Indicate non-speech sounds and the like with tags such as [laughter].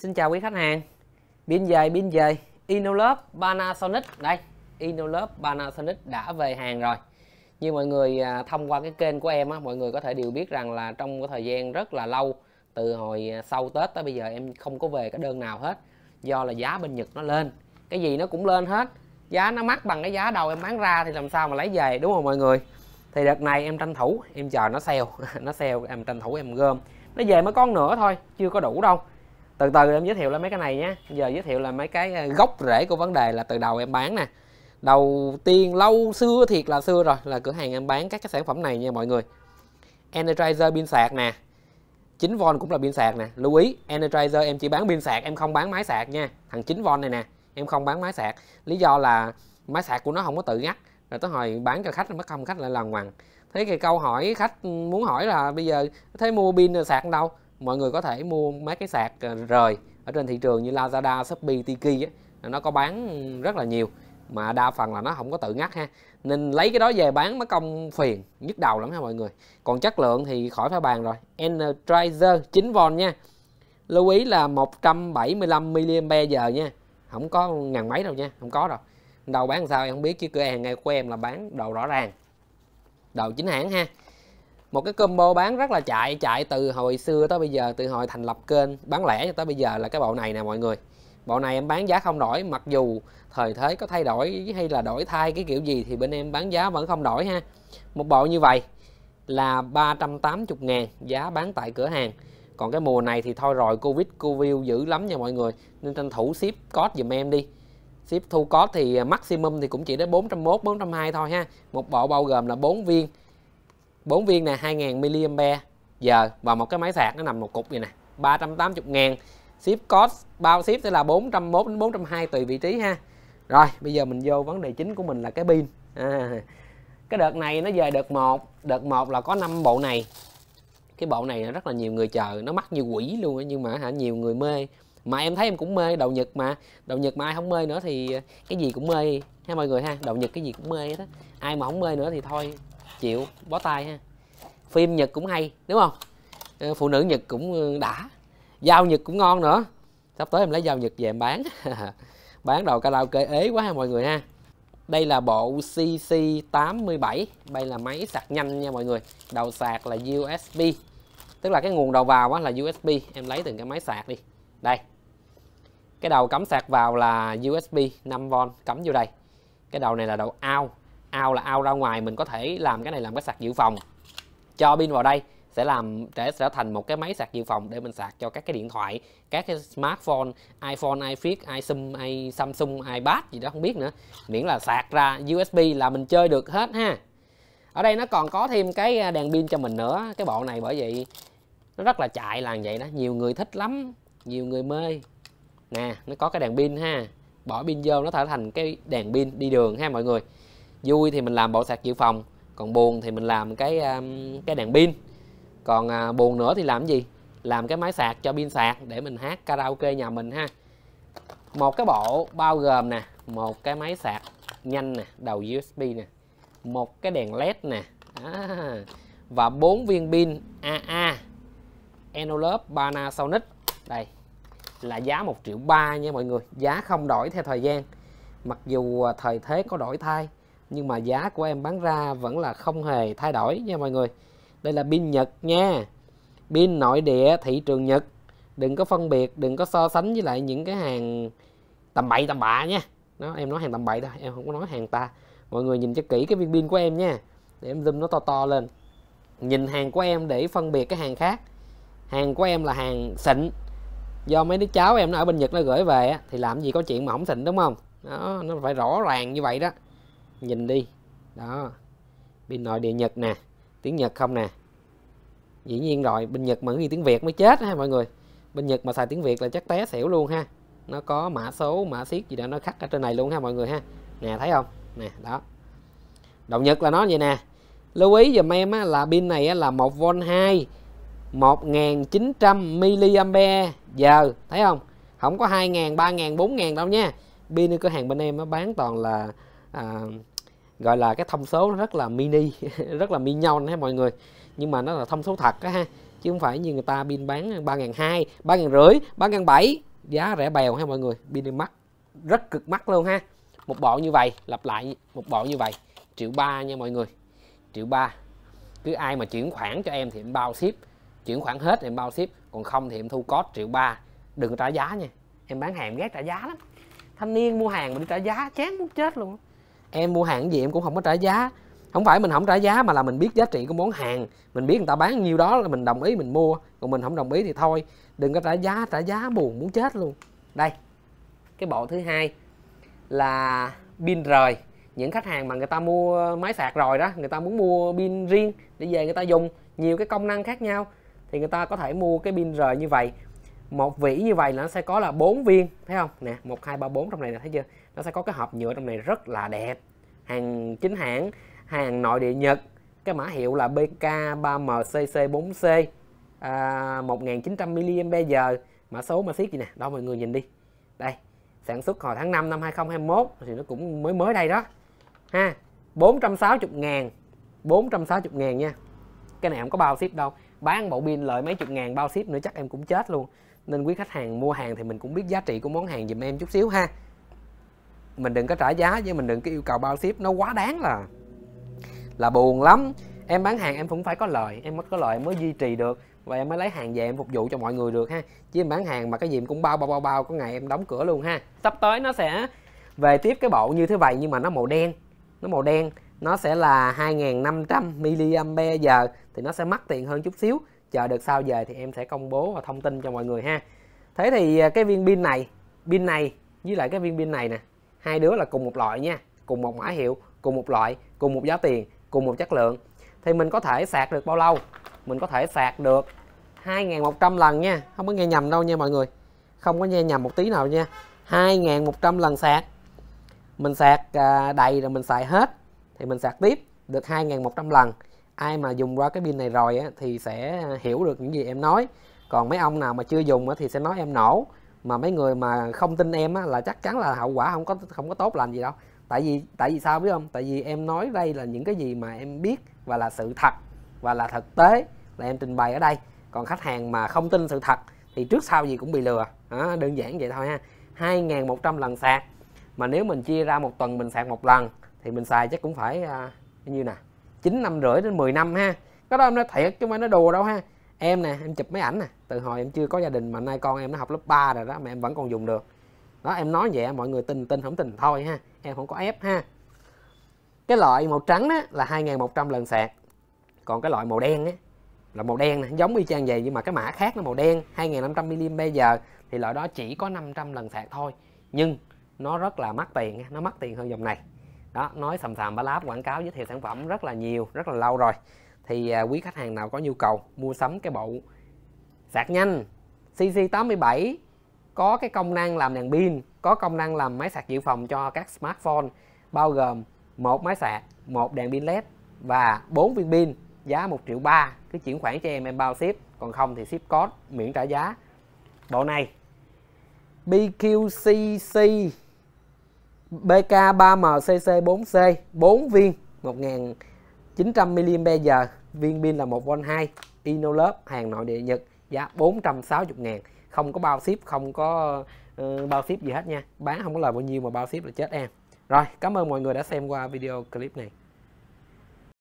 Xin chào quý khách hàng Pin về pin về Inolab Panasonic Đây Inolab Panasonic đã về hàng rồi Như mọi người à, thông qua cái kênh của em á Mọi người có thể đều biết rằng là trong cái thời gian rất là lâu Từ hồi à, sau Tết tới bây giờ em không có về cái đơn nào hết Do là giá bên Nhật nó lên Cái gì nó cũng lên hết Giá nó mắc bằng cái giá đầu em bán ra thì làm sao mà lấy về đúng không mọi người Thì đợt này em tranh thủ Em chờ nó sale [laughs] Nó sale em tranh thủ em gom Nó về mới con nữa thôi Chưa có đủ đâu từ từ em giới thiệu là mấy cái này nhé giờ giới thiệu là mấy cái ờ, gốc rễ của vấn đề là từ đầu em bán nè đầu tiên lâu xưa thiệt là xưa rồi là cửa hàng em bán các cái sản phẩm này nha mọi người energizer pin sạc nè 9V cũng là pin sạc nè lưu ý energizer em chỉ bán pin sạc em không bán máy sạc nha thằng 9V này nè em không bán máy sạc lý do là máy sạc của nó không có tự ngắt rồi tới hồi bán cho khách mất công khách lại làm ngoằn thế cái câu hỏi khách muốn hỏi là bây giờ thấy mua pin sạc đâu mọi người có thể mua mấy cái sạc ờ, rời ở trên thị trường như Lazada, Shopee, Tiki á, nó có bán rất là nhiều mà đa phần là nó không có tự ngắt ha nên lấy cái đó về bán mới công phiền nhức đầu lắm ha mọi người còn chất lượng thì khỏi phải bàn rồi Energizer 9V nha lưu ý là 175 mAh nha không có ngàn mấy đâu nha không có đâu đầu bán sao em không biết chứ cửa hàng ngay của em là bán đầu rõ ràng đầu chính hãng ha một cái combo bán rất là chạy chạy từ hồi xưa tới bây giờ từ hồi thành lập kênh bán lẻ cho tới bây giờ là cái bộ này nè mọi người bộ này em bán giá không đổi mặc dù thời thế có thay đổi hay là đổi thay cái kiểu gì thì bên em bán giá vẫn không đổi ha một bộ như vậy là 380 ngàn giá bán tại cửa hàng còn cái mùa này thì thôi rồi Covid Covid dữ lắm nha mọi người nên tranh thủ ship code dùm em đi ship thu code thì maximum thì cũng chỉ đến 401 420 thôi ha một bộ bao gồm là 4 viên 4 viên nè 2000 mAh giờ và một cái máy sạc nó nằm một cục vậy nè 380 ngàn ship cost bao ship sẽ là 401 đến 402 tùy vị trí ha rồi bây giờ mình vô vấn đề chính của mình là cái pin à, cái đợt này nó về đợt 1 đợt 1 là có 5 bộ này cái bộ này rất là nhiều người chờ nó mắc như quỷ luôn nhưng mà hả nhiều người mê mà em thấy em cũng mê đầu nhật mà đầu nhật mà ai không mê nữa thì cái gì cũng mê ha mọi người ha đầu nhật cái gì cũng mê hết á ai mà không mê nữa thì thôi chịu bó tay ha phim nhật cũng hay đúng không ờ, phụ nữ nhật cũng ờ, đã dao nhật cũng ngon nữa sắp tới em lấy dao nhật về em bán [laughs] bán đồ karaoke ế quá ha mọi người ha đây là bộ CC87 đây là máy sạc nhanh nha mọi người đầu sạc là USB tức là cái nguồn đầu vào là USB em lấy từng cái máy sạc đi đây cái đầu cắm sạc vào là USB 5V cắm vô đây cái đầu này là đầu out ao là ao ra ngoài mình có thể làm cái này làm cái sạc dự phòng cho pin vào đây sẽ làm để trở thành một cái máy sạc dự phòng để mình sạc cho các cái điện thoại các cái smartphone iphone ifix isum i samsung ipad gì đó không biết nữa miễn là sạc ra usb là mình chơi được hết ha ở đây nó còn có thêm cái à, đèn pin cho mình nữa cái bộ này bởi vậy nó rất là chạy là vậy đó nhiều người thích lắm nhiều người mê nè nó có cái đèn pin ha bỏ pin vô nó trở thành cái đèn pin đi đường ha mọi người vui thì mình làm bộ sạc dự phòng còn buồn thì mình làm cái um, cái đèn pin còn à, buồn nữa thì làm cái gì làm cái máy sạc cho pin sạc để mình hát karaoke nhà mình ha một cái bộ bao gồm nè một cái máy sạc nhanh nè đầu USB nè một cái đèn led nè à, và bốn viên pin AA Enolop Panasonic đây là giá 1 triệu ba nha mọi người giá không đổi theo thời gian mặc dù à, thời thế có đổi thay nhưng mà giá của em bán ra vẫn là không hề thay đổi nha mọi người đây là pin Nhật nha pin nội địa thị trường Nhật đừng có phân biệt đừng có so sánh với lại những cái hàng tầm bậy tầm bạ nha nó em nói hàng tầm bậy thôi em không có nói hàng ta mọi người nhìn cho kỹ cái viên pin của em nha để em zoom nó to to lên nhìn hàng của em để phân biệt cái hàng khác hàng của em là hàng xịn do mấy đứa cháu em nó ở bên Nhật nó gửi về thì làm gì có chuyện mà không xịn đúng không đó nó phải rõ ràng như vậy đó nhìn đi đó pin nội địa nhật nè tiếng nhật không nè dĩ nhiên rồi bên nhật mà ghi tiếng việt mới chết ha mọi người bên nhật mà xài tiếng việt là chắc té xỉu luôn ha nó có mã số mã xiết gì đó nó khắc ở trên này luôn ha mọi người ha nè thấy không nè đó động nhật là nó vậy nè lưu ý dùm em á, là pin này á, là 1V 2 1900 mAh giờ thấy không không có 2.000 3.000 4.000 đâu nha pin cửa hàng bên em nó bán toàn là à, gọi là cái thông số rất là mini [laughs] rất là mi nhau nha mọi người nhưng mà nó là thông số thật á ha chứ không phải như người ta pin bán ba ngàn hai ba ngàn rưỡi ba ngàn bảy giá rẻ bèo ha mọi người pin mắc rất cực mắc luôn ha một bộ như vậy lặp lại một bộ như vậy triệu ba nha mọi người triệu ba cứ ai mà chuyển khoản cho em thì em bao ship chuyển khoản hết thì em bao ship còn không thì em thu code triệu ba đừng trả giá nha em bán hàng ghét trả giá lắm thanh niên mua hàng mà đi trả giá chán muốn chết luôn em mua hàng gì em cũng không có trả giá không phải mình không trả giá mà là mình biết giá trị của món hàng mình biết người ta bán nhiêu đó là mình đồng ý mình mua còn mình không đồng ý thì thôi đừng có trả giá trả giá buồn muốn chết luôn đây cái bộ thứ hai là pin rời những khách hàng mà người ta mua máy sạc rồi đó người ta muốn mua pin riêng để về người ta dùng nhiều cái công năng khác nhau thì người ta có thể mua cái pin rời như vậy một vỉ như vậy là nó sẽ có là bốn viên thấy không nè một hai ba bốn trong này là thấy chưa nó sẽ có cái hộp nhựa trong này rất là đẹp hàng chính hãng hàng nội địa Nhật cái mã hiệu là BK3MCC4C à, 1900 mAh mã số mà siết gì nè đó mọi người nhìn đi đây sản xuất hồi tháng 5 năm 2021 thì nó cũng mới mới đây đó ha 460 ngàn 460 ngàn nha cái này không có bao ship đâu bán bộ pin lợi mấy chục ngàn bao ship nữa chắc em cũng chết luôn nên quý khách hàng mua hàng thì mình cũng biết giá trị của món hàng giùm em chút xíu ha mình đừng có trả giá với mình đừng có yêu cầu bao ship nó quá đáng là là buồn lắm em bán hàng em cũng phải có lời em mới có lời em mới duy trì được và em mới lấy hàng về em phục vụ cho mọi người được ha chứ em bán hàng mà cái gì cũng bao bao bao bao có ngày em đóng cửa luôn ha sắp tới nó sẽ về tiếp cái bộ như thế vậy nhưng mà nó màu đen nó màu đen nó sẽ là 2500 mAh thì nó sẽ mắc tiền hơn chút xíu chờ được sau về thì em sẽ công bố và thông tin cho mọi người ha thế thì à, cái viên pin này pin này với lại cái viên pin này nè hai đứa là cùng một loại nha cùng một mã hiệu cùng một loại cùng một giá tiền cùng một chất lượng thì mình có thể sạc được bao lâu mình có thể sạc được 2.100 lần nha không có nghe nhầm đâu nha mọi người không có nghe nhầm một tí nào nha 2.100 lần sạc mình sạc à, đầy rồi mình xài hết thì mình sạc tiếp được 2.100 lần ai mà dùng qua cái pin này rồi á, thì sẽ hiểu được những gì em nói còn mấy ông nào mà chưa dùng á, thì sẽ nói em nổ mà mấy người mà không tin em á, là chắc chắn là hậu quả không có không có tốt lành gì đâu tại vì tại vì sao biết không tại vì em nói đây là những cái gì mà em biết và là sự thật và là thực tế là em trình bày ở đây còn khách hàng mà không tin sự thật thì trước sau gì cũng bị lừa à, đơn giản vậy thôi ha 2.100 lần sạc mà nếu mình chia ra một tuần mình sạc một lần thì mình xài chắc cũng phải à, bao nè chín năm rưỡi đến 10 năm ha cái đó em nói thiệt chứ mà nó đùa đâu ha em nè em chụp mấy ảnh nè từ hồi em chưa có gia đình mà nay con em nó học lớp 3 rồi đó mà em vẫn còn dùng được đó em nói vậy mọi người tin tin không tin thôi ha em không có ép ha cái loại màu trắng á, là 2100 lần sạc còn cái loại màu đen á, là màu đen này, giống y chang vậy nhưng mà cái mã khác nó màu đen 2500 giờ thì loại đó chỉ có 500 lần sạc thôi nhưng nó rất là mắc tiền nó mắc tiền hơn dòng này đó nói sầm sàm ba láp quảng cáo giới thiệu sản phẩm rất là nhiều rất là lâu rồi thì à, quý khách hàng nào có nhu cầu mua sắm cái bộ sạc nhanh CC87 có cái công năng làm đèn pin có công năng làm máy sạc dự phòng cho các smartphone bao gồm một máy sạc một đèn pin led và bốn viên pin giá 1 triệu ba cứ chuyển khoản cho em em bao ship còn không thì ship code miễn trả giá bộ này BQCC BK3MCC4C 4 viên 1900mAh viên pin là 1V2 Inolab hàng nội địa Nhật giá 460 ngàn không có bao ship không có uh, bao ship gì hết nha bán không có lời bao nhiêu mà bao ship là chết em rồi cảm ơn mọi người đã xem qua video clip này